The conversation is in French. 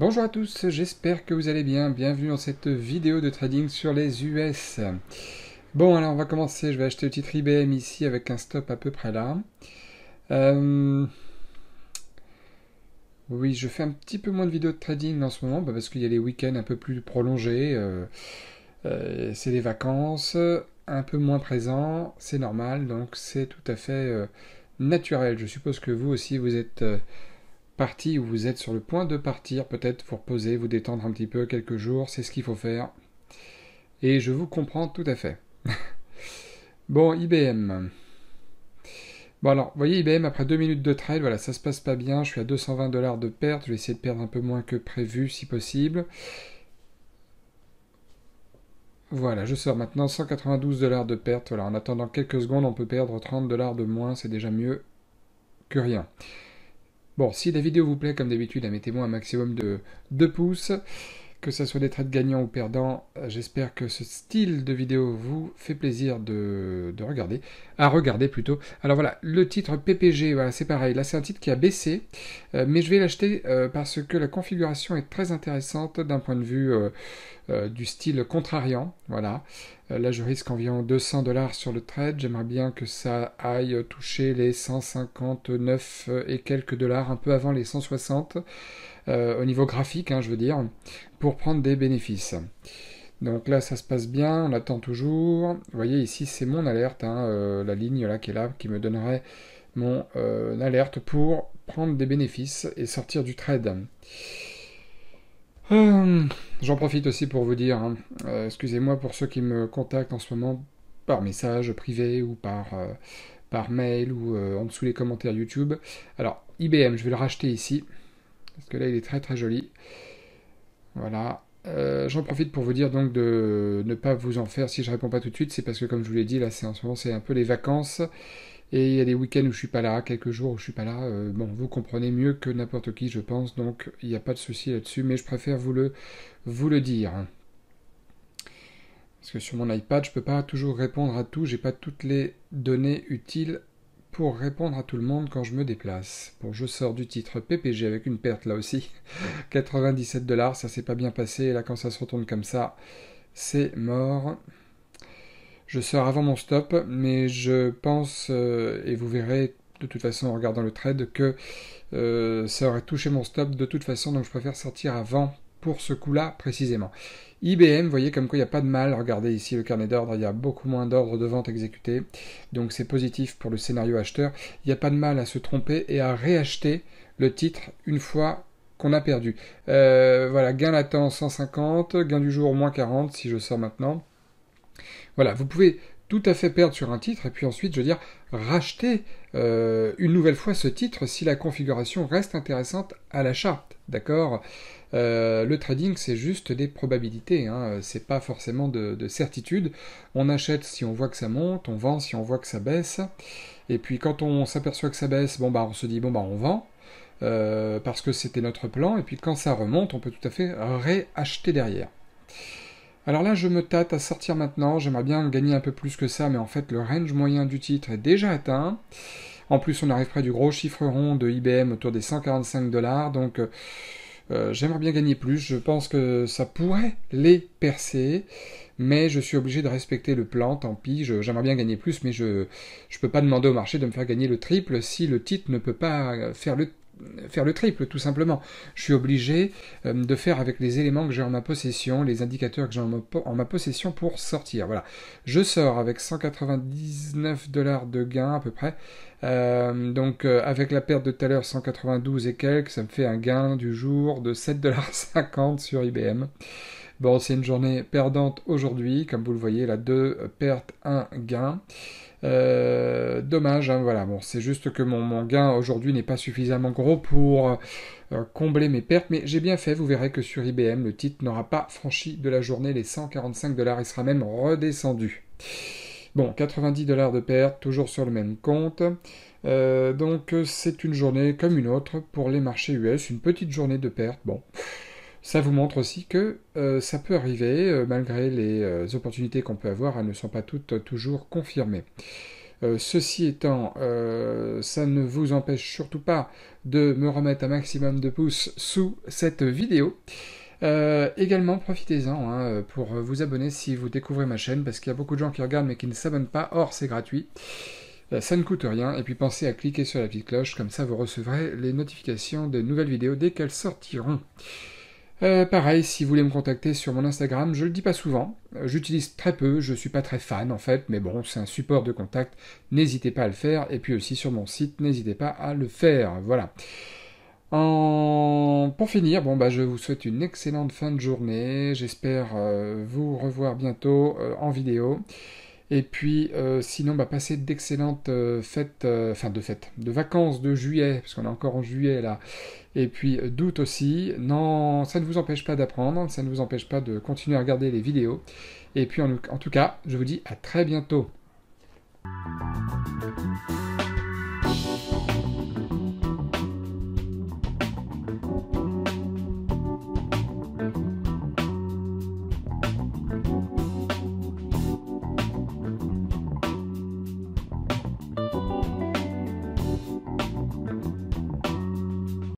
Bonjour à tous, j'espère que vous allez bien. Bienvenue dans cette vidéo de trading sur les US. Bon, alors on va commencer. Je vais acheter le titre IBM ici avec un stop à peu près là. Euh, oui, je fais un petit peu moins de vidéos de trading en ce moment bah, parce qu'il y a les week-ends un peu plus prolongés. Euh, euh, c'est les vacances, un peu moins présent, c'est normal, donc c'est tout à fait naturel. Je suppose que vous aussi, vous êtes partie où vous êtes sur le point de partir, peut-être vous reposer, vous détendre un petit peu quelques jours, c'est ce qu'il faut faire. Et je vous comprends tout à fait. bon, IBM. Bon alors, voyez IBM après deux minutes de trade, voilà, ça se passe pas bien, je suis à 220 dollars de perte, je vais essayer de perdre un peu moins que prévu si possible. Voilà, je sors maintenant 192 dollars de perte. Voilà, en attendant quelques secondes, on peut perdre 30 dollars de moins, c'est déjà mieux que rien. Bon, si la vidéo vous plaît, comme d'habitude, mettez-moi un maximum de 2 pouces, que ce soit des trades gagnants ou perdants. J'espère que ce style de vidéo vous fait plaisir de, regarder, à regarder plutôt. Alors voilà, le titre PPG, voilà, c'est pareil. Là, c'est un titre qui a baissé, euh, mais je vais l'acheter euh, parce que la configuration est très intéressante d'un point de vue euh, du style contrariant. Voilà. Euh, là, je risque environ 200 dollars sur le trade. J'aimerais bien que ça aille toucher les 159 euh, et quelques dollars, un peu avant les 160, euh, au niveau graphique, hein, je veux dire, pour prendre des bénéfices. Donc là, ça se passe bien, on attend toujours. Vous voyez, ici, c'est mon alerte, hein, la ligne là qui est là, qui me donnerait mon alerte pour prendre des bénéfices et sortir du trade. Hum, j'en profite aussi pour vous dire, hein, euh, excusez-moi pour ceux qui me contactent en ce moment par message privé ou par, euh, par mail ou euh, en dessous les commentaires YouTube. Alors, IBM, je vais le racheter ici, parce que là il est très très joli. Voilà. J'en profite pour vous dire donc de ne pas vous en faire si je réponds pas tout de suite, c'est parce que comme je vous l'ai dit, là c'est en ce moment c'est un peu les vacances. Et il y a des week-ends où je suis pas là, quelques jours où je suis pas là. Euh, bon, vous comprenez mieux que n'importe qui, je pense, donc il n'y a pas de souci là-dessus, mais je préfère vous le, vous le dire. Parce que sur mon iPad, je peux pas toujours répondre à tout, j'ai pas toutes les données utiles pour répondre à tout le monde quand je me déplace. Bon, je sors du titre PPG avec une perte là aussi. 97 dollars, ça s'est pas bien passé, et là quand ça se retourne comme ça, c'est mort. Je sors avant mon stop, mais je pense, euh, et vous verrez de toute façon en regardant le trade, que euh, ça aurait touché mon stop de toute façon, donc je préfère sortir avant pour ce coup-là précisément. IBM, vous voyez comme quoi il n'y a pas de mal, regardez ici le carnet d'ordre, il y a beaucoup moins d'ordres de vente exécutés, donc c'est positif pour le scénario acheteur, il n'y a pas de mal à se tromper et à réacheter le titre une fois qu'on a perdu. Euh, voilà, gain latent 150, gain du jour moins 40 si je sors maintenant. Voilà, vous pouvez tout à fait perdre sur un titre et puis ensuite, je veux dire, racheter euh, une nouvelle fois ce titre si la configuration reste intéressante à la charte, d'accord euh, le trading, c'est juste des probabilités, hein. c'est pas forcément de, certitude. On achète si on voit que ça monte, on vend si on voit que ça baisse. Et puis quand on s'aperçoit que ça baisse, bon bah on se dit bon bah on vend. Euh, parce que c'était notre plan, et puis quand ça remonte, on peut tout à fait réacheter derrière. Alors là, je me tâte à sortir maintenant. J'aimerais bien gagner un peu plus que ça, mais en fait, le range moyen du titre est déjà atteint. En plus, on arrive près du gros chiffre rond de IBM autour des 145 dollars. Donc, euh, euh, j'aimerais bien gagner plus. Je pense que ça pourrait les percer. Mais je suis obligé de respecter le plan, tant pis, j'aimerais bien gagner plus, mais je ne peux pas demander au marché de me faire gagner le triple si le titre ne peut pas faire le faire le triple, tout simplement. Je suis obligé euh, de faire avec les éléments que j'ai en ma possession, les indicateurs que j'ai en, ma possession pour sortir. Voilà. Je sors avec 199 dollars de gain à peu près. Euh, donc euh, avec la perte de tout à l'heure 192 et quelques, ça me fait un gain du jour de 7,50$ sur IBM. Bon, c'est une journée perdante aujourd'hui, comme vous le voyez, là, deux pertes, un gain. Euh, dommage, hein, voilà. Bon, c'est juste que mon, gain aujourd'hui n'est pas suffisamment gros pour euh, combler mes pertes, mais j'ai bien fait. Vous verrez que sur IBM, le titre n'aura pas franchi de la journée les 145 dollars il sera même redescendu. Bon, 90 dollars de perte, toujours sur le même compte. Euh, donc c'est une journée comme une autre pour les marchés US, une petite journée de perte. Bon. Ça vous montre aussi que euh, ça peut arriver, euh, malgré les euh, opportunités qu'on peut avoir, elles ne sont pas toutes toujours confirmées. ceci étant, ça ne vous empêche surtout pas de me remettre un maximum de pouces sous cette vidéo. également, profitez-en hein, pour vous abonner si vous découvrez ma chaîne, parce qu'il y a beaucoup de gens qui regardent mais qui ne s'abonnent pas, or c'est gratuit ça ne coûte rien. Et puis pensez à cliquer sur la petite cloche, comme ça vous recevrez les notifications de nouvelles vidéos dès qu'elles sortiront. Euh, pareil, si vous voulez me contacter sur mon Instagram, je le dis pas souvent, euh, j'utilise très peu, je suis pas très fan en fait, mais bon, c'est un support de contact, n'hésitez pas à le faire, et puis aussi sur mon site, n'hésitez pas à le faire, voilà. Pour finir, bon bah je vous souhaite une excellente fin de journée. J'espère euh, vous revoir bientôt en vidéo. Et puis, euh, sinon, bah, passez d'excellentes euh, fêtes, euh, enfin de fêtes, de vacances de juillet, parce qu'on est encore en juillet là. Et puis d'août aussi. Non, ça ne vous empêche pas d'apprendre, ça ne vous empêche pas de continuer à regarder les vidéos. Et puis, en tout cas, je vous dis à très bientôt.